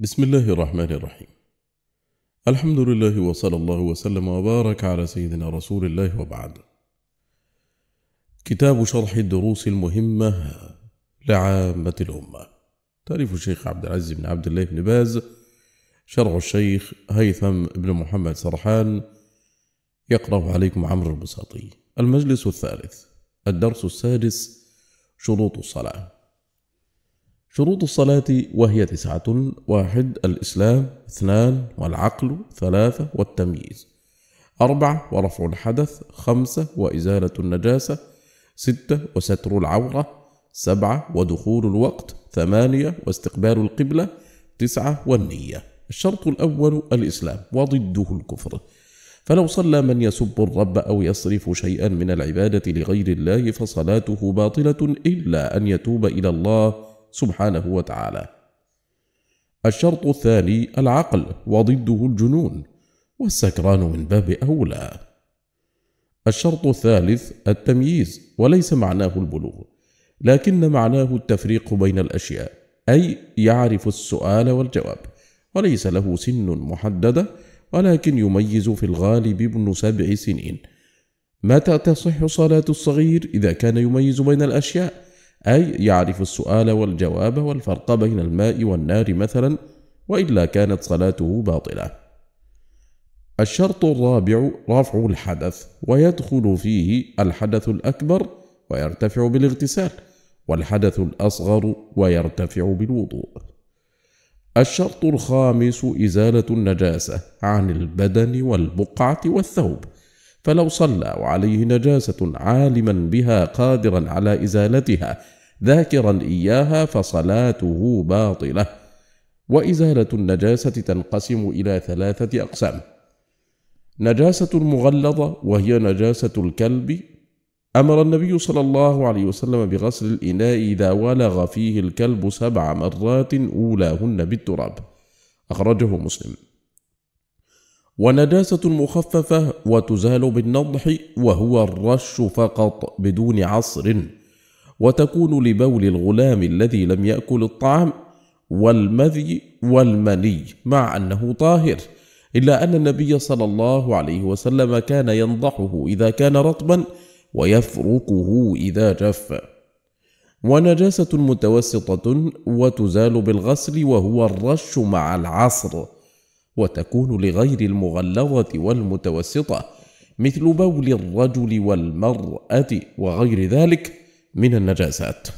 بسم الله الرحمن الرحيم الحمد لله وصلى الله وسلم وبارك على سيدنا رسول الله وبعد كتاب شرح الدروس المهمة لعامة الأمة تعريف الشيخ عبد العزيز بن عبد الله بن باز شرح الشيخ هيثم بن محمد سرحان يقرأ عليكم عمرو البساطي المجلس الثالث الدرس السادس شروط الصلاة شروط الصلاة وهي تسعة واحد الإسلام اثنان والعقل ثلاثة والتمييز أربعة ورفع الحدث خمسة وإزالة النجاسة ستة وستر العورة سبعة ودخول الوقت ثمانية واستقبال القبلة تسعة والنية الشرط الأول الإسلام وضده الكفر فلو صلى من يسب الرب أو يصرف شيئا من العبادة لغير الله فصلاته باطلة إلا أن يتوب إلى الله سبحانه وتعالى الشرط الثاني العقل وضده الجنون والسكران من باب أولى الشرط الثالث التمييز وليس معناه البلوغ لكن معناه التفريق بين الأشياء أي يعرف السؤال والجواب وليس له سن محددة ولكن يميز في الغالب ابن سبع سنين متى تصح صلاة الصغير إذا كان يميز بين الأشياء أي يعرف السؤال والجواب والفرق بين الماء والنار مثلا وإلا كانت صلاته باطلة. الشرط الرابع رفع الحدث ويدخل فيه الحدث الأكبر ويرتفع بالاغتسال والحدث الأصغر ويرتفع بالوضوء. الشرط الخامس إزالة النجاسة عن البدن والبقعة والثوب فلو صلى وعليه نجاسة عالما بها قادرا على إزالتها ذاكرا إياها فصلاته باطلة وإزالة النجاسة تنقسم إلى ثلاثة أقسام نجاسة مغلظة وهي نجاسة الكلب أمر النبي صلى الله عليه وسلم بغسل الإناء إذا ولغ فيه الكلب سبع مرات أولاهن بالتراب أخرجه مسلم ونجاسة مخففة وتزال بالنضح وهو الرش فقط بدون عصر وتكون لبول الغلام الذي لم يأكل الطعام والمذي والمني مع أنه طاهر إلا أن النبي صلى الله عليه وسلم كان ينضحه إذا كان رطبا ويفركه إذا جف ونجاسة متوسطة وتزال بالغسل وهو الرش مع العصر وتكون لغير المغلظة والمتوسطة مثل بول الرجل والمرأة وغير ذلك من النجاسات.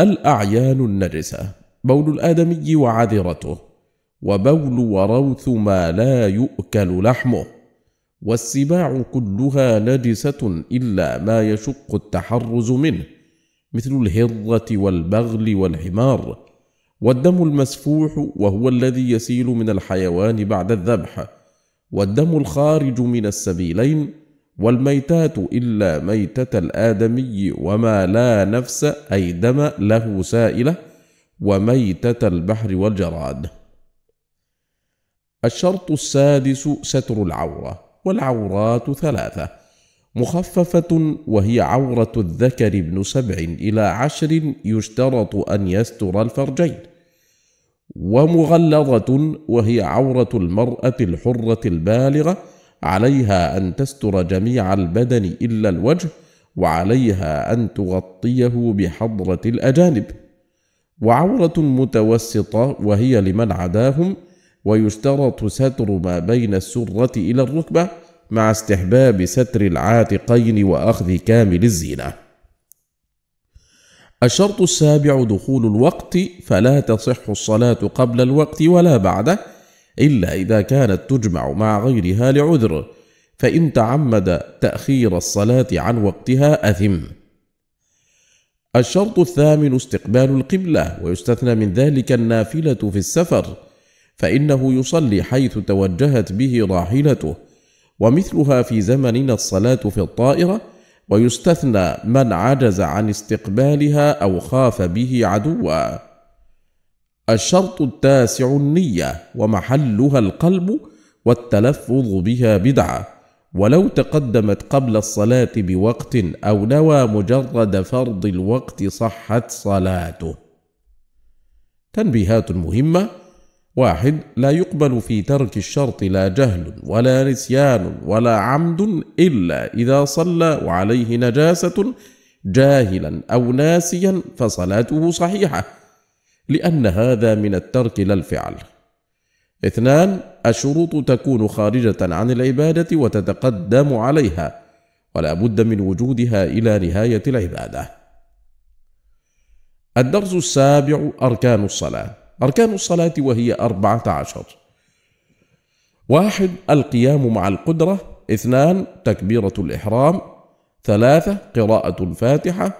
الأعيان النجسة بول الآدمي وعذرته، وبول وروث ما لا يؤكل لحمه، والسباع كلها نجسة إلا ما يشق التحرز منه، مثل الهرة والبغل والحمار، والدم المسفوح وهو الذي يسيل من الحيوان بعد الذبح والدم الخارج من السبيلين والميتات إلا ميتة الآدمي وما لا نفس أي دم له سائلة وميتة البحر والجراد. الشرط السادس ستر العورة، والعورات ثلاثة: مخففة وهي عورة الذكر ابن سبع إلى عشر يشترط أن يستر الفرجين، ومغلظة وهي عورة المرأة الحرة البالغة عليها أن تستر جميع البدن إلا الوجه، وعليها أن تغطيه بحضرة الأجانب، وعورة متوسطة وهي لمن عداهم، ويشترط ستر ما بين السرة إلى الركبة مع استحباب ستر العاتقين واخذ كامل الزينه الشرط السابع دخول الوقت فلا تصح الصلاه قبل الوقت ولا بعده الا اذا كانت تجمع مع غيرها لعذر فان تعمد تاخير الصلاه عن وقتها اثم الشرط الثامن استقبال القبله ويستثنى من ذلك النافله في السفر فانه يصلي حيث توجهت به راحلته ومثلها في زمننا الصلاة في الطائرة ويستثنى من عجز عن استقبالها أو خاف به عدوا. الشرط التاسع النية ومحلها القلب والتلفظ بها بدعة ولو تقدمت قبل الصلاة بوقت أو نوى مجرد فرض الوقت صحت صلاته. تنبيهات مهمه واحد لا يقبل في ترك الشرط لا جهل ولا نسيان ولا عمد إلا إذا صلى وعليه نجاسة جاهلا أو ناسيا فصلاته صحيحة لأن هذا من الترك لا الفعل اثنان الشروط تكون خارجة عن العبادة وتتقدم عليها ولا بد من وجودها إلى نهاية العبادة الدرس السابع أركان الصلاة أركان الصلاة وهي أربعة عشر واحد القيام مع القدرة اثنان تكبيرة الإحرام ثلاثة قراءة الفاتحة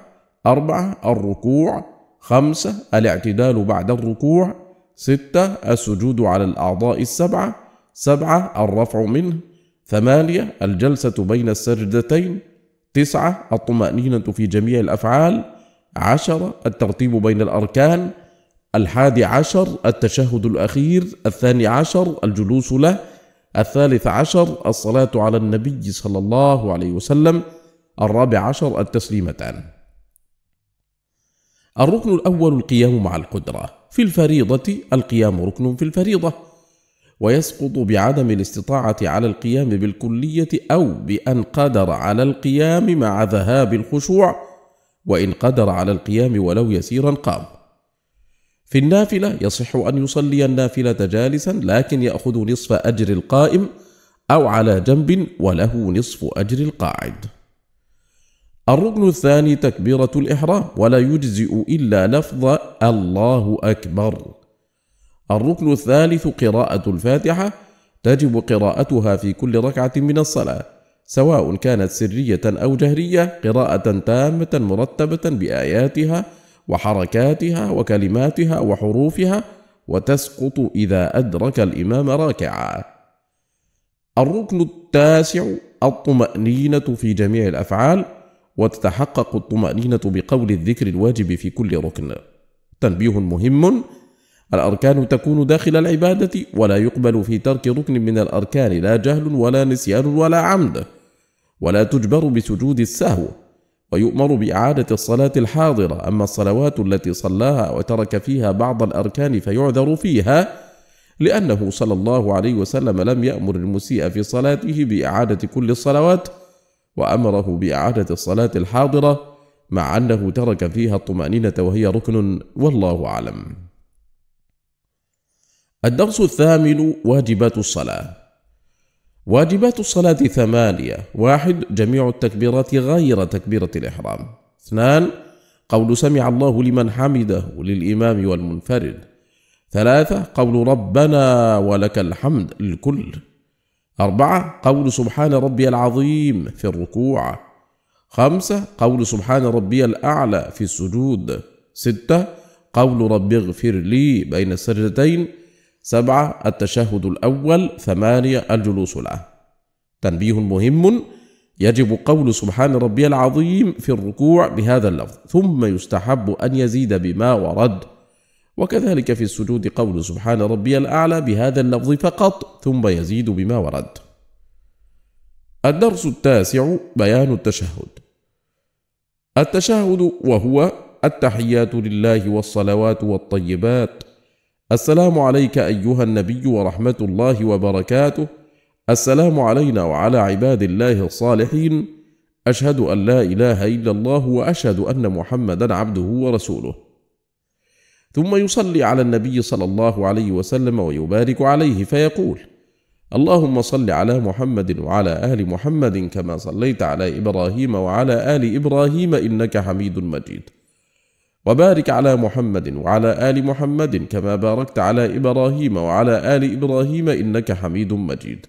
أربعة الركوع خمسة الاعتدال بعد الركوع ستة السجود على الأعضاء السبعة سبعة الرفع منه ثمانية الجلسة بين السجدتين تسعة الطمأنينة في جميع الأفعال عشرة الترتيب بين الأركان الحادي عشر التشهد الأخير الثاني عشر الجلوس له الثالث عشر الصلاة على النبي صلى الله عليه وسلم الرابع عشر التسليمتان الركن الأول القيام مع القدرة في الفريضة القيام ركن في الفريضة ويسقط بعدم الاستطاعة على القيام بالكلية أو بأن قدر على القيام مع ذهاب الخشوع وإن قدر على القيام ولو يسيرا قام في النافلة يصح أن يصلي النافلة جالسا لكن يأخذ نصف أجر القائم أو على جنب وله نصف أجر القاعد. الركن الثاني تكبيرة الإحرام ولا يجزئ إلا لفظ الله أكبر. الركن الثالث قراءة الفاتحة تجب قراءتها في كل ركعة من الصلاة سواء كانت سرية أو جهرية قراءة تامة مرتبة بآياتها وحركاتها وكلماتها وحروفها وتسقط إذا أدرك الإمام راكعا الركن التاسع الطمأنينة في جميع الأفعال وتتحقق الطمأنينة بقول الذكر الواجب في كل ركن تنبيه مهم الأركان تكون داخل العبادة ولا يقبل في ترك ركن من الأركان لا جهل ولا نسيان ولا عمد ولا تجبر بسجود السهو ويؤمر بإعادة الصلاة الحاضرة أما الصلوات التي صلاها وترك فيها بعض الأركان فيعذر فيها لأنه صلى الله عليه وسلم لم يأمر المسيء في صلاته بإعادة كل الصلوات وأمره بإعادة الصلاة الحاضرة مع أنه ترك فيها الطمأنينة وهي ركن والله أعلم الدرس الثامن واجبات الصلاه واجبات الصلاة ثمانية واحد جميع التكبيرات غير تكبيرة الإحرام اثنان قول سمع الله لمن حمده للإمام والمنفرد ثلاثة قول ربنا ولك الحمد للكل أربعة قول سبحان ربي العظيم في الركوع خمسة قول سبحان ربي الأعلى في السجود ستة قول رب اغفر لي بين السجدتين سبعة التشهد الأول ثمانية الجلوس له تنبيه مهم يجب قول سبحان ربي العظيم في الركوع بهذا اللفظ ثم يستحب أن يزيد بما ورد وكذلك في السجود قول سبحان ربي الأعلى بهذا اللفظ فقط ثم يزيد بما ورد الدرس التاسع بيان التشهد التشهد وهو التحيات لله والصلوات والطيبات السلام عليك أيها النبي ورحمة الله وبركاته السلام علينا وعلى عباد الله الصالحين أشهد أن لا إله إلا الله وأشهد أن محمدا عبده ورسوله ثم يصلي على النبي صلى الله عليه وسلم ويبارك عليه فيقول اللهم صل على محمد وعلى آل محمد كما صليت على إبراهيم وعلى آل إبراهيم إنك حميد مجيد وبارك على محمد وعلى آل محمد كما باركت على إبراهيم وعلى آل إبراهيم إنك حميد مجيد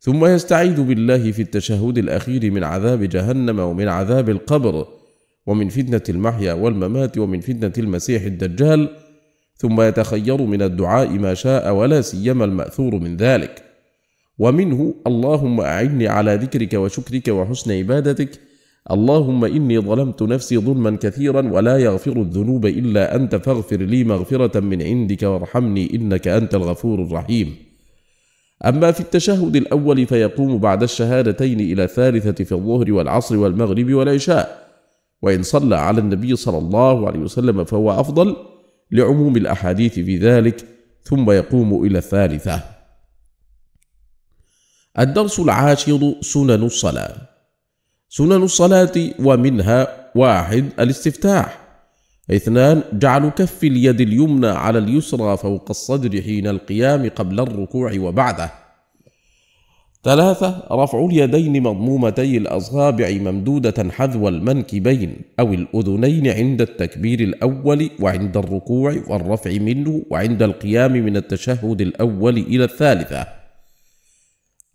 ثم يستعيذ بالله في التشهد الأخير من عذاب جهنم ومن عذاب القبر ومن فتنة المحيا والممات ومن فتنة المسيح الدجال ثم يتخير من الدعاء ما شاء ولا سيما المأثور من ذلك ومنه اللهم أعني على ذكرك وشكرك وحسن عبادتك اللهم إني ظلمت نفسي ظلما كثيرا ولا يغفر الذنوب إلا أنت فاغفر لي مغفرة من عندك وارحمني إنك أنت الغفور الرحيم. أما في التشهد الأول فيقوم بعد الشهادتين إلى الثالثة في الظهر والعصر والمغرب والعشاء، وإن صلى على النبي صلى الله عليه وسلم فهو أفضل لعموم الأحاديث في ذلك، ثم يقوم إلى الثالثة. الدرس العاشر سنن الصلاة. سنن الصلاة ومنها واحد الاستفتاح اثنان جعل كف اليد اليمنى على اليسرى فوق الصدر حين القيام قبل الركوع وبعده ثلاثة رفع اليدين مضمومتي الأصابع ممدودة حذو المنكبين أو الأذنين عند التكبير الأول وعند الركوع والرفع منه وعند القيام من التشهد الأول إلى الثالثة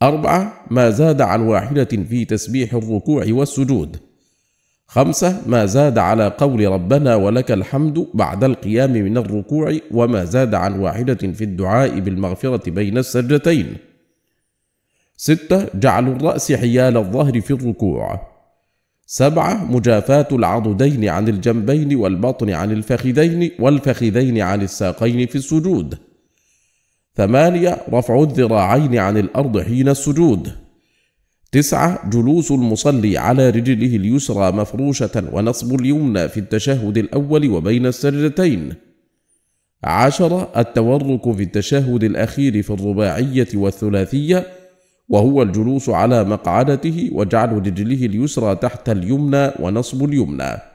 أربعة ما زاد عن واحدة في تسبيح الركوع والسجود خمسة ما زاد على قول ربنا ولك الحمد بعد القيام من الركوع وما زاد عن واحدة في الدعاء بالمغفرة بين السجدتين ستة جعل الرأس حيال الظهر في الركوع سبعة مجافاة العضدين عن الجنبين والبطن عن الفخذين والفخذين عن الساقين في السجود ثمانية رفع الذراعين عن الأرض حين السجود تسعة جلوس المصلي على رجله اليسرى مفروشة ونصب اليمنى في التشهد الأول وبين السجدتين عشرة التورك في التشهد الأخير في الرباعية والثلاثية وهو الجلوس على مقعدته وجعل رجله اليسرى تحت اليمنى ونصب اليمنى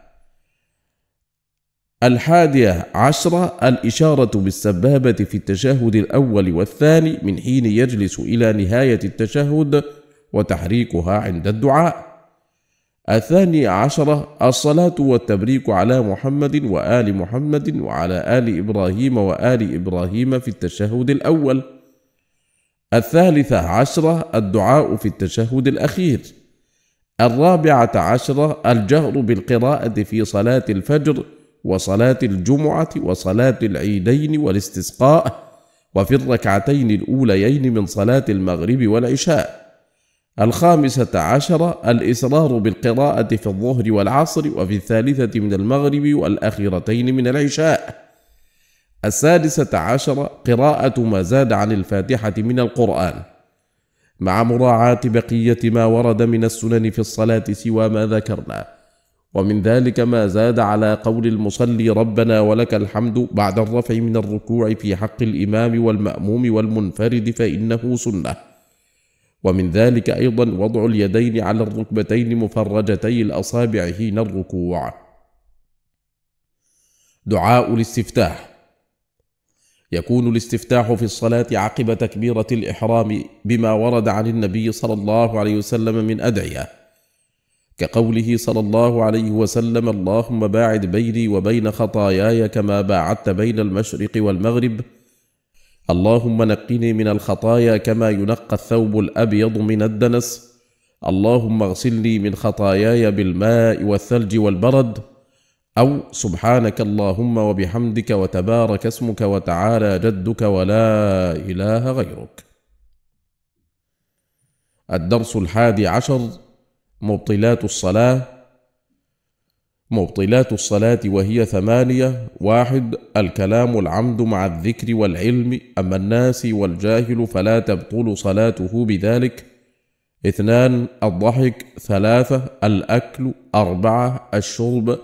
الحادية عشرة الإشارة بالسبابة في التشهد الأول والثاني من حين يجلس إلى نهاية التشهد وتحريكها عند الدعاء. الثانية عشرة الصلاة والتبريك على محمد وآل محمد وعلى آل إبراهيم وآل إبراهيم في التشهد الأول. الثالثة عشرة الدعاء في التشهد الأخير. الرابعة عشرة الجهر بالقراءة في صلاة الفجر وصلاة الجمعة وصلاة العيدين والاستسقاء وفي الركعتين الأوليين من صلاة المغرب والعشاء. الخامسة عشرة الإصرار بالقراءة في الظهر والعصر وفي الثالثة من المغرب والأخيرتين من العشاء. السادسة عشرة قراءة ما زاد عن الفاتحة من القرآن. مع مراعاة بقية ما ورد من السنن في الصلاة سوى ما ذكرنا. ومن ذلك ما زاد على قول المصلي ربنا ولك الحمد بعد الرفع من الركوع في حق الإمام والمأموم والمنفرد فإنه سنة ومن ذلك أيضا وضع اليدين على الركبتين مفرجتي الأصابع حين الركوع دعاء الاستفتاح يكون الاستفتاح في الصلاة عقب تكبيرة الإحرام بما ورد عن النبي صلى الله عليه وسلم من أدعية كقوله صلى الله عليه وسلم اللهم باعد بيني وبين خطاياي كما باعدت بين المشرق والمغرب اللهم نقني من الخطايا كما ينقى الثوب الابيض من الدنس اللهم اغسلني من خطاياي بالماء والثلج والبرد او سبحانك اللهم وبحمدك وتبارك اسمك وتعالى جدك ولا اله غيرك الدرس الحادي عشر مبطلات الصلاة مبطلات الصلاة وهي ثمانية واحد الكلام العمد مع الذكر والعلم أما الناس والجاهل فلا تبطل صلاته بذلك اثنان الضحك ثلاثة الأكل أربعة الشرب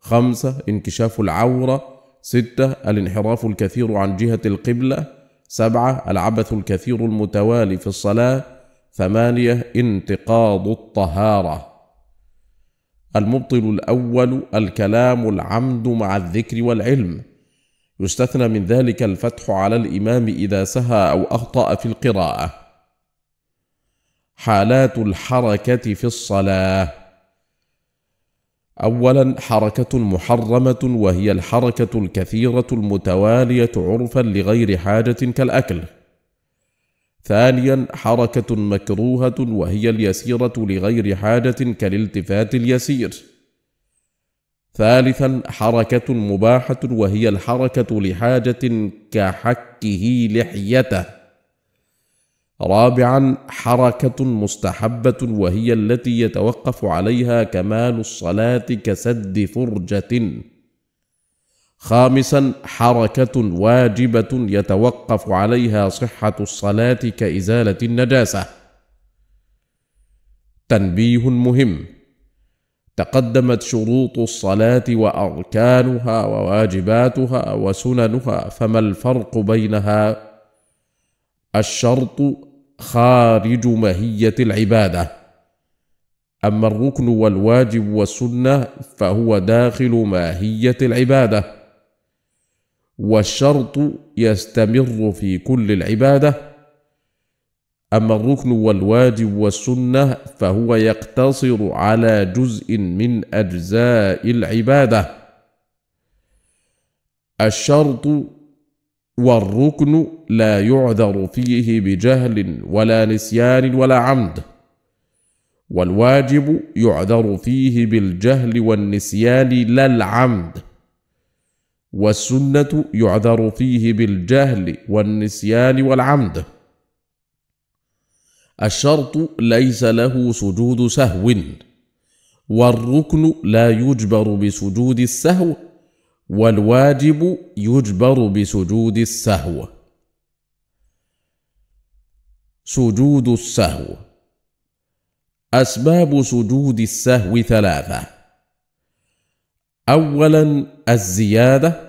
خمسة انكشاف العورة ستة الانحراف الكثير عن جهة القبلة سبعة العبث الكثير المتوالي في الصلاة ثمانية انتقاض الطهارة المبطل الأول الكلام العمد مع الذكر والعلم يستثنى من ذلك الفتح على الإمام إذا سهى أو أخطأ في القراءة حالات الحركة في الصلاة أولا حركة محرمة وهي الحركة الكثيرة المتوالية عرفا لغير حاجة كالأكل ثانيا حركة مكروهة وهي اليسيرة لغير حاجة كالالتفات اليسير. ثالثا حركة مباحة وهي الحركة لحاجة كحكه لحيته. رابعا حركة مستحبة وهي التي يتوقف عليها كمال الصلاة كسد فرجة. خامسا حركه واجبه يتوقف عليها صحه الصلاه كازاله النجاسه تنبيه مهم تقدمت شروط الصلاه واركانها وواجباتها وسننها فما الفرق بينها الشرط خارج ماهيه العباده اما الركن والواجب والسنه فهو داخل ماهيه العباده والشرط يستمر في كل العباده اما الركن والواجب والسنه فهو يقتصر على جزء من اجزاء العباده الشرط والركن لا يعذر فيه بجهل ولا نسيان ولا عمد والواجب يعذر فيه بالجهل والنسيان لا العمد والسنه يعذر فيه بالجهل والنسيان والعمد الشرط ليس له سجود سهو والركن لا يجبر بسجود السهو والواجب يجبر بسجود السهو سجود السهو اسباب سجود السهو ثلاثه اولا الزياده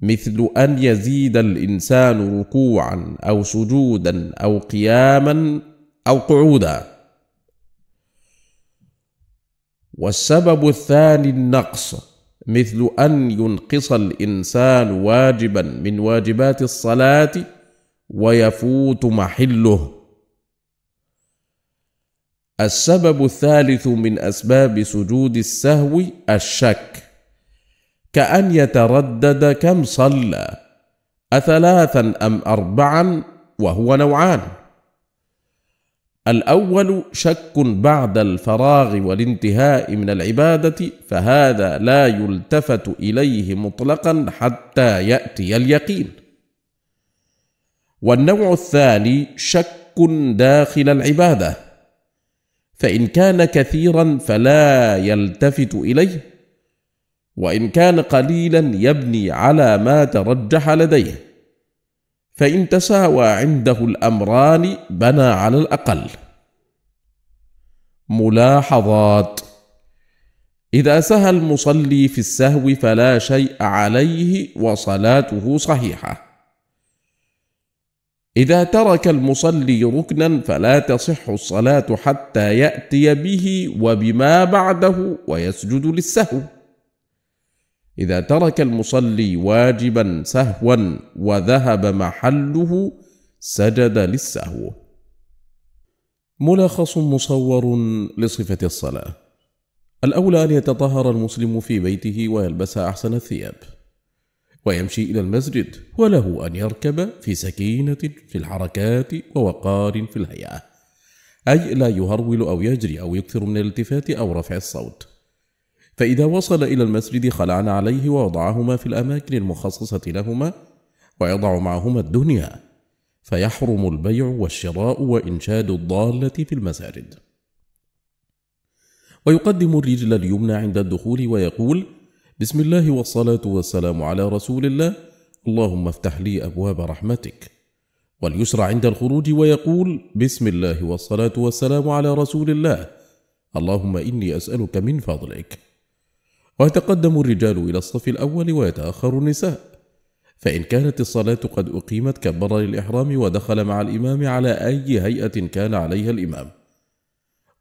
مثل ان يزيد الانسان ركوعا او سجودا او قياما او قعودا والسبب الثاني النقص مثل ان ينقص الانسان واجبا من واجبات الصلاه ويفوت محله السبب الثالث من اسباب سجود السهو الشك كأن يتردد كم صلى أثلاثا أم أربعا وهو نوعان الأول شك بعد الفراغ والانتهاء من العبادة فهذا لا يلتفت إليه مطلقا حتى يأتي اليقين والنوع الثاني شك داخل العبادة فإن كان كثيرا فلا يلتفت إليه وان كان قليلا يبني على ما ترجح لديه فان تساوى عنده الامران بنى على الاقل ملاحظات اذا سهى المصلي في السهو فلا شيء عليه وصلاته صحيحه اذا ترك المصلي ركنا فلا تصح الصلاه حتى ياتي به وبما بعده ويسجد للسهو إذا ترك المصلي واجبا سهوا وذهب محله سجد للسهو. ملخص مصور لصفة الصلاة. الأولى أن يتطهر المسلم في بيته ويلبس أحسن الثياب، ويمشي إلى المسجد، وله أن يركب في سكينة في الحركات ووقار في الهيئة، أي لا يهرول أو يجري أو يكثر من الالتفات أو رفع الصوت. فإذا وصل إلى المسجد خلعن عليه ووضعهما في الأماكن المخصصة لهما ويضع معهما الدنيا فيحرم البيع والشراء وإنشاد الضالة في المساجد ويقدم الرجل اليمنى عند الدخول ويقول بسم الله والصلاة والسلام على رسول الله اللهم افتح لي أبواب رحمتك واليسرى عند الخروج ويقول بسم الله والصلاة والسلام على رسول الله اللهم إني أسألك من فضلك ويتقدم الرجال إلى الصف الأول ويتأخر النساء فإن كانت الصلاة قد أقيمت كبر للإحرام ودخل مع الإمام على أي هيئة كان عليها الإمام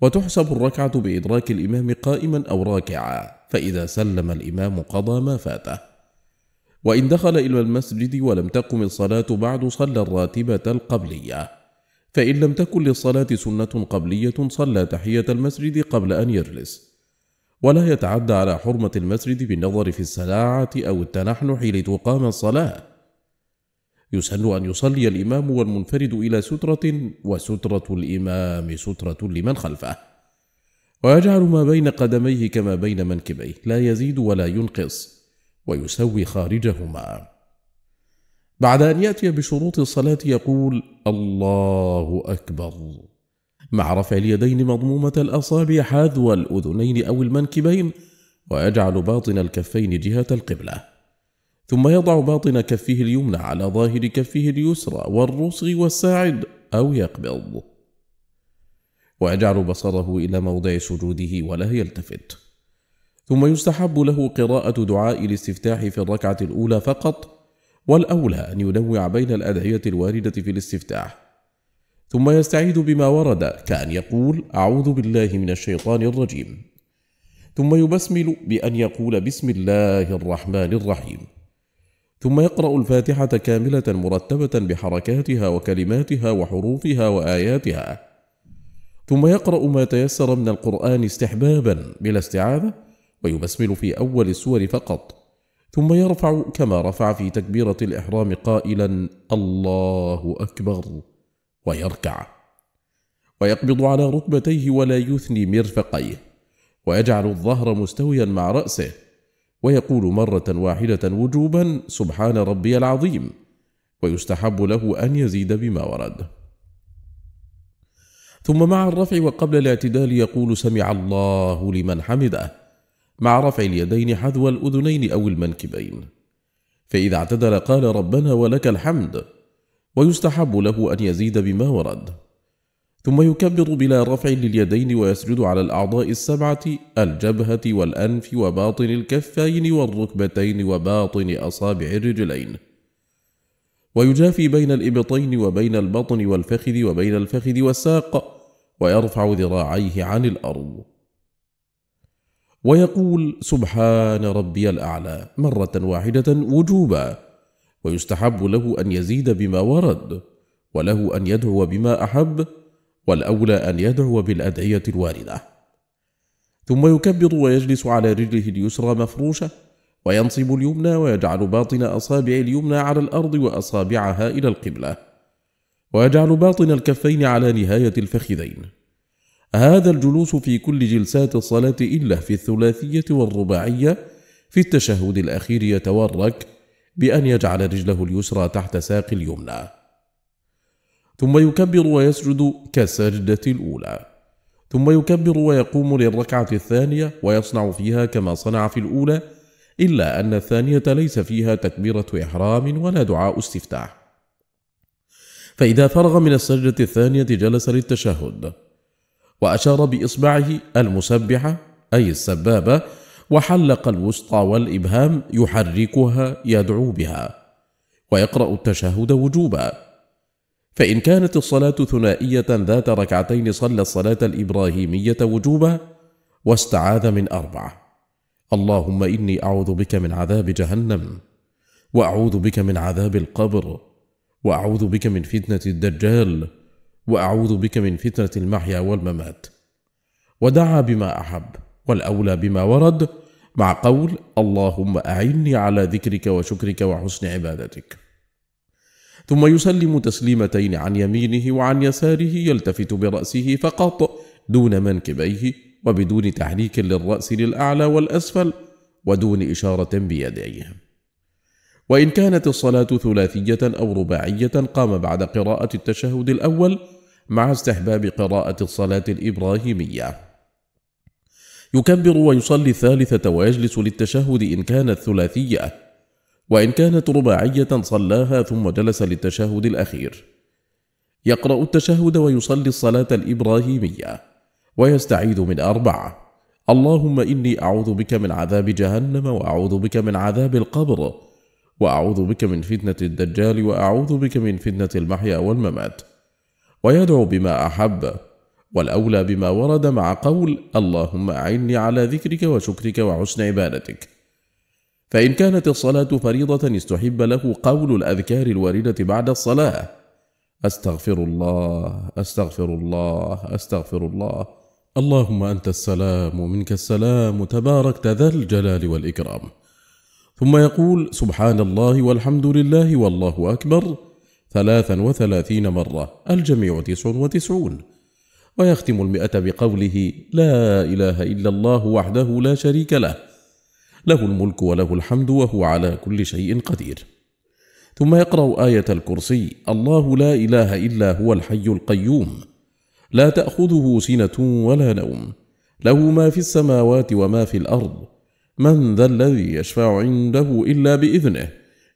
وتحسب الركعة بإدراك الإمام قائما أو راكعا فإذا سلم الإمام قضى ما فاته وإن دخل إلى المسجد ولم تقم الصلاة بعد صلى الراتبة القبلية فإن لم تكن للصلاة سنة قبلية صلى تحية المسجد قبل أن يجلس ولا يتعدى على حرمة المسجد بالنظر في السلاعة أو التنحنح لتقام الصلاة. يسن أن يصلي الإمام والمنفرد إلى سترة وسترة الإمام سترة لمن خلفه. ويجعل ما بين قدميه كما بين منكبيه لا يزيد ولا ينقص ويسوي خارجهما. بعد أن يأتي بشروط الصلاة يقول: الله أكبر. مع رفع اليدين مضمومة الأصابع حذو الأذنين أو المنكبين ويجعل باطن الكفين جهة القبلة ثم يضع باطن كفه اليمنى على ظاهر كفه اليسرى والرسغ والساعد أو يقبض ويجعل بصره إلى موضع سجوده ولا يلتفت ثم يستحب له قراءة دعاء الاستفتاح في الركعة الأولى فقط والأولى أن ينوع بين الأدعية الواردة في الاستفتاح ثم يستعيد بما ورد كأن يقول أعوذ بالله من الشيطان الرجيم ثم يبسمل بأن يقول بسم الله الرحمن الرحيم ثم يقرأ الفاتحة كاملة مرتبة بحركاتها وكلماتها وحروفها وآياتها ثم يقرأ ما تيسر من القرآن استحبابا بلا استعاذة ويبسمل في أول السور فقط ثم يرفع كما رفع في تكبيرة الإحرام قائلا الله أكبر ويركع ويقبض على ركبتيه ولا يثني مرفقيه ويجعل الظهر مستويا مع رأسه ويقول مرة واحدة وجوبا سبحان ربي العظيم ويستحب له أن يزيد بما ورد ثم مع الرفع وقبل الاعتدال يقول سمع الله لمن حمده مع رفع اليدين حذو الأذنين أو المنكبين فإذا اعتدل قال ربنا ولك الحمد ويستحب له أن يزيد بما ورد ثم يكبر بلا رفع لليدين ويسجد على الأعضاء السبعة الجبهة والأنف وباطن الكفين والركبتين وباطن أصابع الرجلين ويجافي بين الإبطين وبين البطن والفخذ وبين الفخذ والساق ويرفع ذراعيه عن الأرض ويقول سبحان ربي الأعلى مرة واحدة وجوبا ويستحب له ان يزيد بما ورد وله ان يدعو بما احب والاولى ان يدعو بالادعيه الوارده ثم يكبر ويجلس على رجله اليسرى مفروشه وينصب اليمنى ويجعل باطن اصابع اليمنى على الارض واصابعها الى القبله ويجعل باطن الكفين على نهايه الفخذين هذا الجلوس في كل جلسات الصلاه الا في الثلاثيه والرباعيه في التشهد الاخير يتورك بأن يجعل رجله اليسرى تحت ساق اليمنى ثم يكبر ويسجد كالسجدة الأولى ثم يكبر ويقوم للركعة الثانية ويصنع فيها كما صنع في الأولى إلا أن الثانية ليس فيها تكبيرة إحرام ولا دعاء استفتاح فإذا فرغ من السجدة الثانية جلس للتشهد وأشار بإصبعه المسبحة أي السبابة وحلق الوسطى والإبهام يحركها يدعو بها ويقرأ التشهد وجوبا فإن كانت الصلاة ثنائية ذات ركعتين صلى الصلاة الإبراهيمية وجوبا واستعاذ من أربعة اللهم إني أعوذ بك من عذاب جهنم وأعوذ بك من عذاب القبر وأعوذ بك من فتنة الدجال وأعوذ بك من فتنة المحيا والممات ودعا بما أحب والأولى بما ورد مع قول اللهم أعني على ذكرك وشكرك وحسن عبادتك ثم يسلم تسليمتين عن يمينه وعن يساره يلتفت برأسه فقط دون منكبيه وبدون تحريك للرأس للأعلى والأسفل ودون إشارة بيديه وإن كانت الصلاة ثلاثية أو رباعية قام بعد قراءة التشهد الأول مع استحباب قراءة الصلاة الإبراهيمية يكبر ويصلي الثالثة ويجلس للتشهد إن كانت ثلاثية وإن كانت رباعية صلاها ثم جلس للتشهد الأخير يقرأ التشهد ويصلي الصلاة الإبراهيمية ويستعيذ من أربعة اللهم إني أعوذ بك من عذاب جهنم وأعوذ بك من عذاب القبر وأعوذ بك من فتنة الدجال وأعوذ بك من فتنة المحيا والممات ويدعو بما أحب والاولى بما ورد مع قول اللهم اعني على ذكرك وشكرك وحسن عبادتك فان كانت الصلاه فريضه استحب له قول الاذكار الوارده بعد الصلاه استغفر الله استغفر الله استغفر الله اللهم انت السلام ومنك السلام تباركت ذا الجلال والاكرام ثم يقول سبحان الله والحمد لله والله اكبر ثلاثا وثلاثين مره الجميع تسع وتسعون ويختم المئة بقوله لا إله إلا الله وحده لا شريك له له الملك وله الحمد وهو على كل شيء قدير ثم يقرأ آية الكرسي الله لا إله إلا هو الحي القيوم لا تأخذه سنة ولا نوم له ما في السماوات وما في الأرض من ذا الذي يشفع عنده إلا بإذنه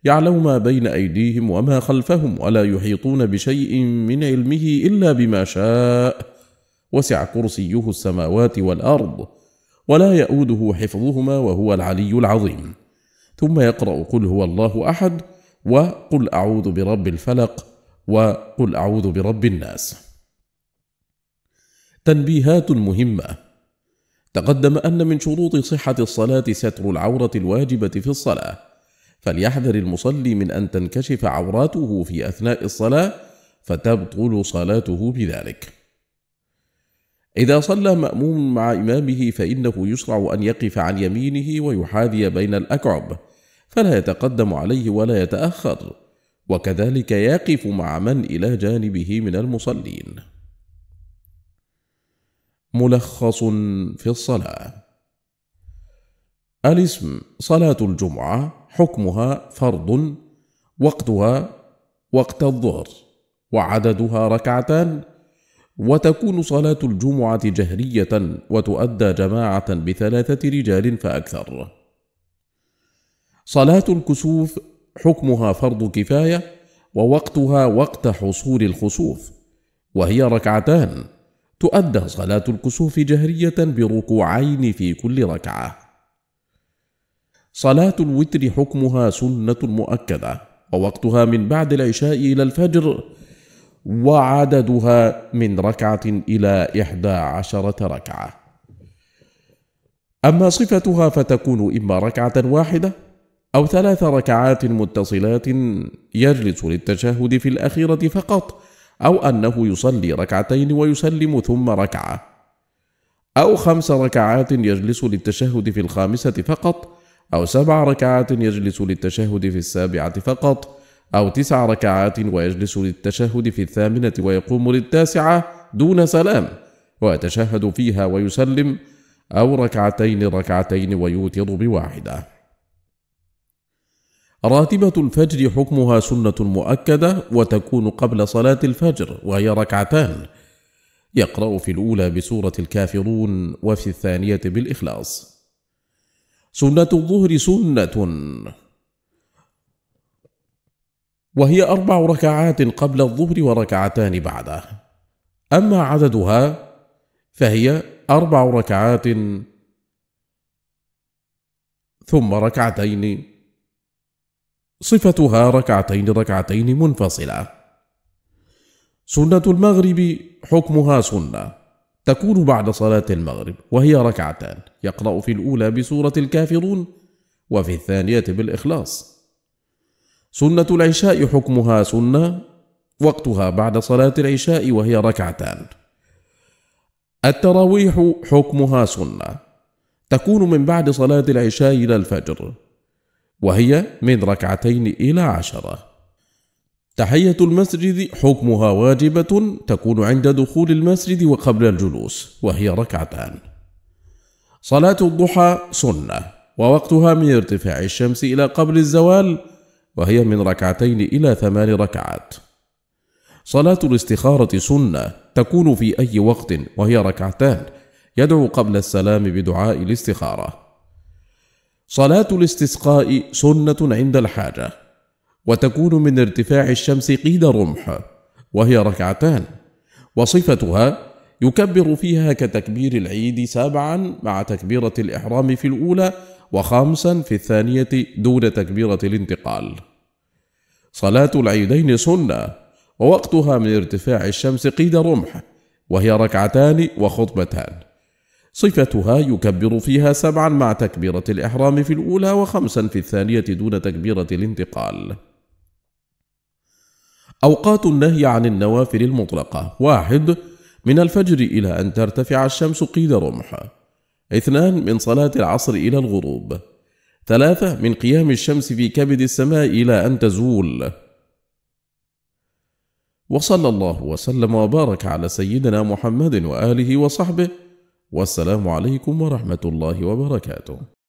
يعلم ما بين أيديهم وما خلفهم ولا يحيطون بشيء من علمه إلا بما شاء وسع كرسيه السماوات والأرض ولا يؤوده حفظهما وهو العلي العظيم ثم يقرأ قل هو الله أحد وقل أعوذ برب الفلق وقل أعوذ برب الناس تنبيهات مهمة تقدم أن من شروط صحة الصلاة ستر العورة الواجبة في الصلاة فليحذر المصلي من أن تنكشف عوراته في أثناء الصلاة فتبطل صلاته بذلك إذا صلى مأموم مع إمامه فإنه يشرع أن يقف عن يمينه ويحاذي بين الأكعب، فلا يتقدم عليه ولا يتأخر، وكذلك يقف مع من إلى جانبه من المصلين. ملخص في الصلاة الاسم صلاة الجمعة حكمها فرض وقتها وقت الظهر وعددها ركعتان وتكون صلاة الجمعة جهرية وتؤدى جماعة بثلاثة رجال فأكثر. صلاة الكسوف حكمها فرض كفاية ووقتها وقت حصول الخسوف، وهي ركعتان، تؤدى صلاة الكسوف جهرية بركوعين في كل ركعة. صلاة الوتر حكمها سنة مؤكدة، ووقتها من بعد العشاء إلى الفجر وعددها من ركعة إلى إحدى عشرة ركعة أما صفتها فتكون إما ركعة واحدة أو ثلاث ركعات متصلات يجلس للتشهد في الأخيرة فقط أو أنه يصلي ركعتين ويسلم ثم ركعة أو خمس ركعات يجلس للتشهد في الخامسة فقط أو سبع ركعات يجلس للتشهد في السابعة فقط أو تسع ركعات ويجلس للتشهد في الثامنة ويقوم للتاسعة دون سلام ويتشهد فيها ويسلم أو ركعتين ركعتين ويوتر بواحدة. راتبة الفجر حكمها سنة مؤكدة وتكون قبل صلاة الفجر وهي ركعتان. يقرأ في الأولى بسورة الكافرون وفي الثانية بالإخلاص. سنة الظهر سنة وهي أربع ركعات قبل الظهر وركعتان بعده. أما عددها فهي أربع ركعات ثم ركعتين صفتها ركعتين ركعتين منفصلة سنة المغرب حكمها سنة تكون بعد صلاة المغرب وهي ركعتان يقرأ في الأولى بسورة الكافرون وفي الثانية بالإخلاص سنة العشاء حكمها سنة وقتها بعد صلاة العشاء وهي ركعتان. التراويح حكمها سنة، تكون من بعد صلاة العشاء إلى الفجر، وهي من ركعتين إلى عشرة. تحية المسجد حكمها واجبة تكون عند دخول المسجد وقبل الجلوس، وهي ركعتان. صلاة الضحى سنة، ووقتها من ارتفاع الشمس إلى قبل الزوال وهي من ركعتين إلى ثمان ركعات. صلاة الاستخارة سنة تكون في أي وقت وهي ركعتان يدعو قبل السلام بدعاء الاستخارة. صلاة الاستسقاء سنة عند الحاجة وتكون من ارتفاع الشمس قيد رمح وهي ركعتان وصفتها يكبر فيها كتكبير العيد سبعا مع تكبيرة الإحرام في الأولى وخمسا في الثانية دون تكبيرة الانتقال. صلاة العيدين سنة، ووقتها من ارتفاع الشمس قيد رمح، وهي ركعتان وخطبتان. صفتها يكبر فيها سبعا مع تكبيرة الإحرام في الأولى وخمسا في الثانية دون تكبيرة الانتقال. أوقات النهي عن النوافل المطلقة واحد من الفجر إلى أن ترتفع الشمس قيد رمح اثنان من صلاة العصر إلى الغروب ثلاثة من قيام الشمس في كبد السماء إلى أن تزول وصلى الله وسلم وبارك على سيدنا محمد وآله وصحبه والسلام عليكم ورحمة الله وبركاته